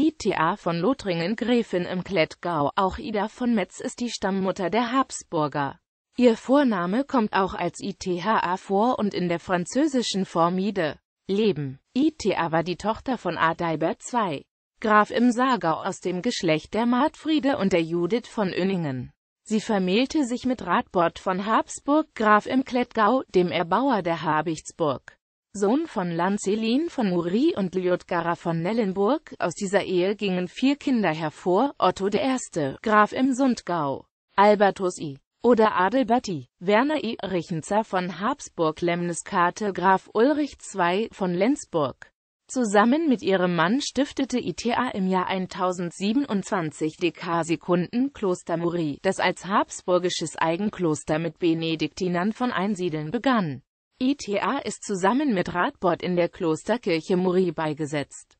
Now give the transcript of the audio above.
ITA von Lothringen Gräfin im Klettgau, auch Ida von Metz ist die Stammmutter der Habsburger. Ihr Vorname kommt auch als ITHA vor und in der französischen Formide. Leben. ITA war die Tochter von Adalbert II. Graf im Saargau aus dem Geschlecht der Martfriede und der Judith von Önningen. Sie vermählte sich mit Radbord von Habsburg, Graf im Klettgau, dem Erbauer der Habichtsburg. Sohn von Lancelin von Uri und Liutgara von Nellenburg. Aus dieser Ehe gingen vier Kinder hervor, Otto I., Graf im Sundgau, Albertus I. oder Adelbert I., Werner I. Richenzer von Habsburg-Lemniskate, Graf Ulrich II. von Lenzburg. Zusammen mit ihrem Mann stiftete ITA im Jahr 1027 Dekasekunden-Kloster Muri, das als habsburgisches Eigenkloster mit Benediktinern von Einsiedeln begann. ITA e ist zusammen mit Radbord in der Klosterkirche Muri beigesetzt.